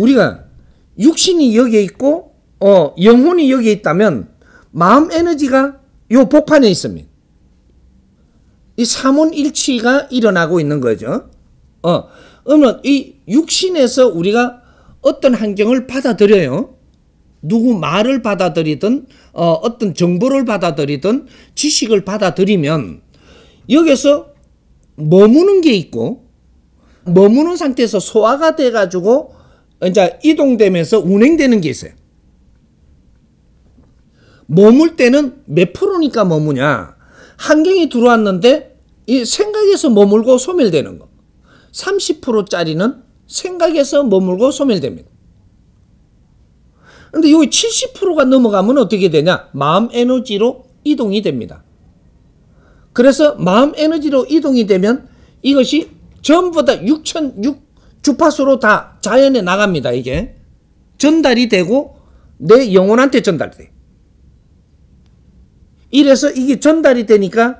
우리가 육신이 여기에 있고 어, 영혼이 여기에 있다면 마음 에너지가 요 복판에 있습니다. 이 삼원일치가 일어나고 있는 거죠. 어, 그러면 이 육신에서 우리가 어떤 환경을 받아들여요. 누구 말을 받아들이든 어, 어떤 정보를 받아들이든 지식을 받아들이면 여기서 머무는 게 있고 머무는 상태에서 소화가 돼가지고 이제 이동되면서 운행되는 게 있어요. 머물 때는 몇 프로니까 머무냐. 환경이 들어왔는데 이 생각에서 머물고 소멸되는 거. 30%짜리는 생각에서 머물고 소멸됩니다. 근데 여기 70%가 넘어가면 어떻게 되냐? 마음 에너지로 이동이 됩니다. 그래서 마음 에너지로 이동이 되면 이것이 전부 다 주파수로 다 자연에 나갑니다, 이게. 전달이 되고 내 영혼한테 전달돼. 이래서 이게 전달이 되니까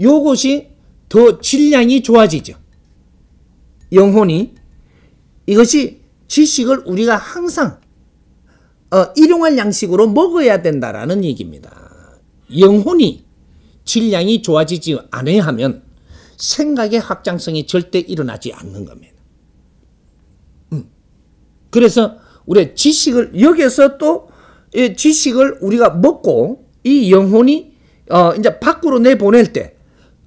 요것이 더 질량이 좋아지죠. 영혼이. 이것이 지식을 우리가 항상 어, 일용할 양식으로 먹어야 된다라는 얘기입니다. 영혼이 질량이 좋아지지 않아야 하면 생각의 확장성이 절대 일어나지 않는 겁니다. 그래서 우리의 지식을 여기에서 또 지식을 우리가 먹고 이 영혼이 어 이제 밖으로 내보낼 때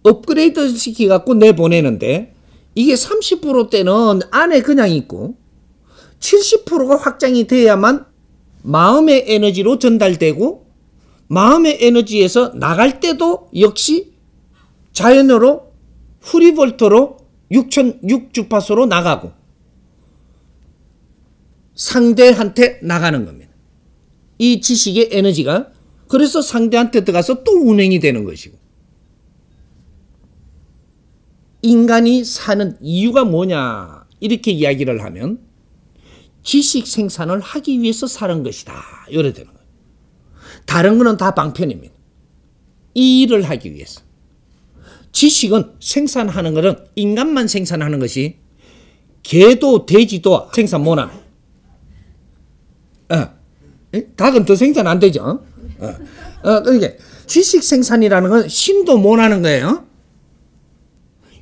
업그레이드 시키 갖고 내보내는데 이게 3 0때는 안에 그냥 있고 70%가 확장이 돼야만 마음의 에너지로 전달되고 마음의 에너지에서 나갈 때도 역시 자연으로 후리볼터로 6,006주파수로 나가고 상대한테 나가는 겁니다. 이 지식의 에너지가 그래서 상대한테 들어가서 또 운행이 되는 것이고 인간이 사는 이유가 뭐냐 이렇게 이야기를 하면 지식 생산을 하기 위해서 사는 것이다. 이래 되는 거예요. 다른 거는 다 방편입니다. 이 일을 하기 위해서. 지식은 생산하는 것은 인간만 생산하는 것이 개도 돼지도 생산 못합니다. 어. 닭은 더 생산 안 되죠. 어? 어, 그러니까 지식 생산이라는 건 신도 못하는 거예요.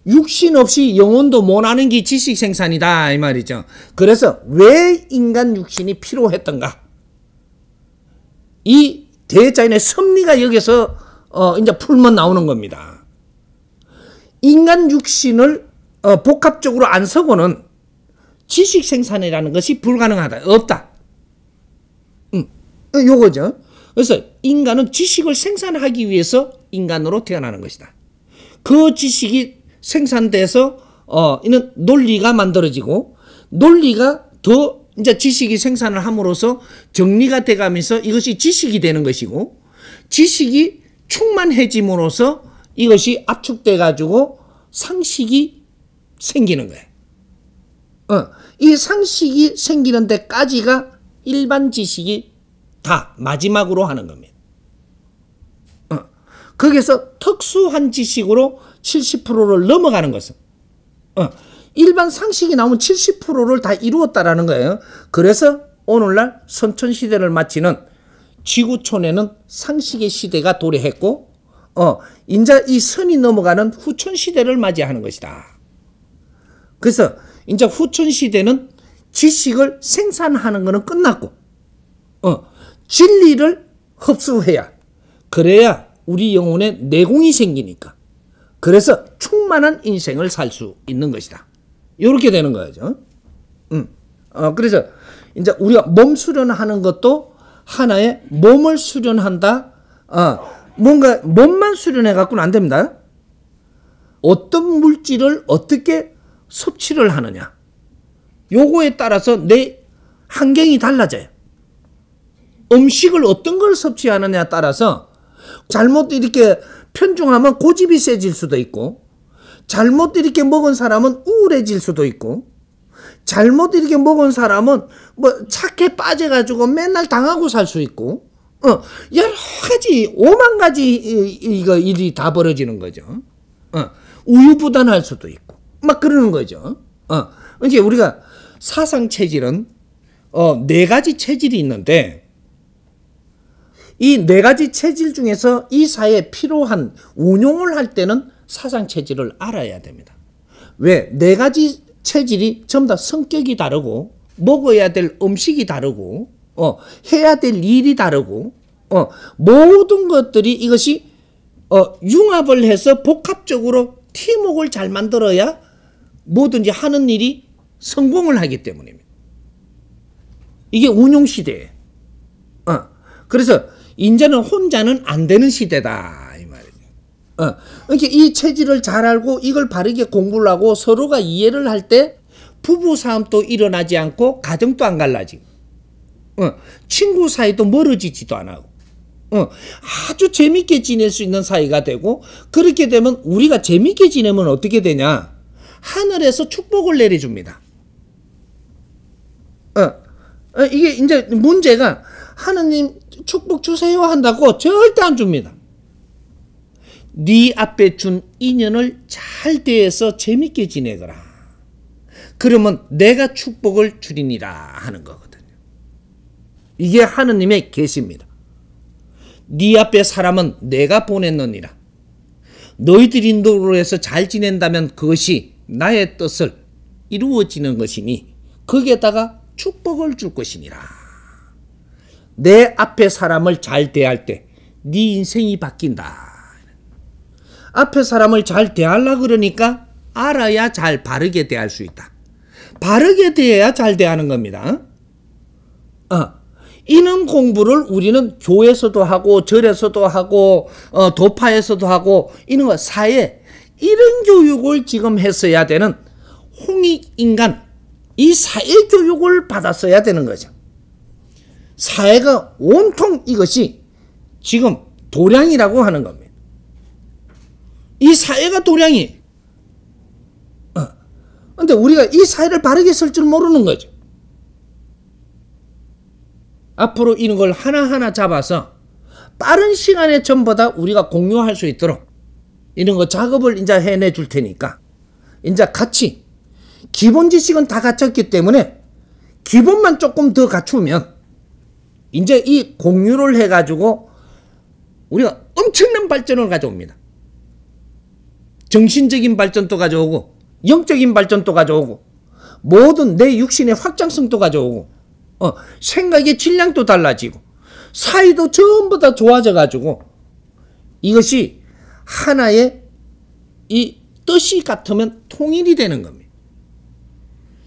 육신 없이 영혼도 못하는 게 지식 생산이다 이 말이죠. 그래서 왜 인간 육신이 필요했던가? 이 대자연의 섭리가 여기서 어, 이제 풀면 나오는 겁니다. 인간 육신을 어, 복합적으로 안 서고는 지식 생산이라는 것이 불가능하다, 없다. 요거죠. 그래서 인간은 지식을 생산하기 위해서 인간으로 태어나는 것이다. 그 지식이 생산돼서 어 이는 논리가 만들어지고 논리가 더 이제 지식이 생산을 함으로써 정리가 돼가면서 이것이 지식이 되는 것이고 지식이 충만해짐으로써 이것이 압축돼 가지고 상식이 생기는 거예 어, 이 상식이 생기는 데까지가 일반 지식이 다 마지막으로 하는 겁니다. 어. 거기서 특수한 지식으로 70%를 넘어가는 것은 어. 일반 상식이 나오면 70%를 다 이루었다라는 거예요. 그래서 오늘날 선천시대를 마치는 지구촌에는 상식의 시대가 도래했고 어, 이제 이 선이 넘어가는 후천시대를 맞이하는 것이다. 그래서 이제 후천시대는 지식을 생산하는 것은 끝났고 어, 진리를 흡수해야 그래야 우리 영혼에 내공이 생기니까 그래서 충만한 인생을 살 수 있는 것이다. 이렇게 되는 거죠. 음. 어, 그래서 이제 우리가 몸 수련하는 것도 하나의 몸을 수련한다. 어, 뭔가 몸만 수련해 갖고는 안 됩니다. 어떤 물질을 어떻게 섭취를 하느냐. 요거에 따라서 내 환경이 달라져요. 음식을 어떤 걸 섭취하느냐에 따라서 잘못 이렇게 편중하면 고집이 세질 수도 있고 잘못 이렇게 먹은 사람은 우울해질 수도 있고 잘못 이렇게 먹은 사람은 뭐 착해 빠져가지고 맨날 당하고 살 수 있고 어, 여러 가지 오만 가지 이거 일이 다 벌어지는 거죠. 어, 우유부단할 수도 있고 막 그러는 거죠. 어, 이제 우리가 사상 체질은 어, 네 가지 체질이 있는데 이네 가지 체질 중에서 이 사에 회 필요한 운용을 할 때는 사상 체질을 알아야 됩니다. 왜? 네 가지 체질이 전부 다 성격이 다르고 먹어야 될 음식이 다르고 어, 해야 될 일이 다르고 어, 모든 것들이 이것이 어, 융합을 해서 복합적으로 팀웍을 잘 만들어야 뭐든지 하는 일이 성공을 하기 때문입니다. 이게 운용 시대예요. 어. 그래서 이제는 혼자는 안 되는 시대다. 이 말이죠. 어. 그러니이 체질을 잘 알고 이걸 바르게 공부를 하고 서로가 이해를 할 때 부부 싸움도 일어나지 않고 가정도 안갈라지 어. 친구 사이도 멀어지지도 않고 어. 아주 재밌게 지낼 수 있는 사이가 되고 그렇게 되면 우리가 재밌게 지내면 어떻게 되냐 하늘에서 축복을 내려줍니다. 어. 어, 이게 이제 문제가 하느님 축복 주세요 한다고 절대 안 줍니다. 네 앞에 준 인연을 잘 대해서 재밌게 지내거라. 그러면 내가 축복을 줄이니라 하는 거거든요. 이게 하느님의 계시입니다. 네 앞에 사람은 내가 보냈느니라. 너희들이 인도로 해서 잘 지낸다면 그것이 나의 뜻을 이루어지는 것이니 거기에다가 축복을 줄 것이니라. 내 앞에 사람을 잘 대할 때 네 인생이 바뀐다. 앞에 사람을 잘 대하려 그러니까 알아야 잘 바르게 대할 수 있다. 바르게 대해야 잘 대하는 겁니다. 어. 이는 공부를 우리는 교회에서도 하고 절에서도 하고 어, 도파에서도 하고 이런 거 사회 이런 교육을 지금 했어야 되는 홍익 인간 이 사회 교육을 받았어야 되는 거죠. 사회가 온통 이것이 지금 도량이라고 하는 겁니다. 이 사회가 도량이. 그런데 어. 우리가 이 사회를 바르게 쓸 줄 모르는 거죠. 앞으로 이런 걸 하나하나 잡아서 빠른 시간에 전부 다 우리가 공유할 수 있도록 이런 거 작업을 이제 해내 줄 테니까 이제 같이 기본 지식은 다 갖췄기 때문에 기본만 조금 더 갖추면 이제 이 공유를 해가지고 우리가 엄청난 발전을 가져옵니다. 정신적인 발전도 가져오고 영적인 발전도 가져오고 모든 내 육신의 확장성도 가져오고 어, 생각의 질량도 달라지고 사이도 전부 다 좋아져 가지고 이것이 하나의 이 뜻이 같으면 통일이 되는 겁니다.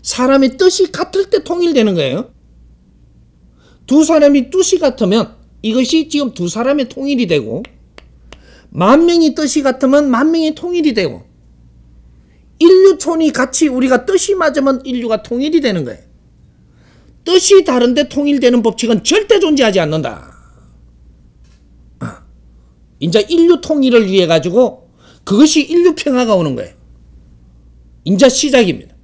사람의 뜻이 같을 때 통일되는 거예요. 두 사람이 뜻이 같으면 이것이 지금 두 사람의 통일이 되고 만 명이 뜻이 같으면 만 명이 통일이 되고 인류촌이 같이 우리가 뜻이 맞으면 인류가 통일이 되는 거예요. 뜻이 다른데 통일되는 법칙은 절대 존재하지 않는다. 이제 인류 통일을 위해 가지고 그것이 인류 평화가 오는 거예요. 이제 시작입니다.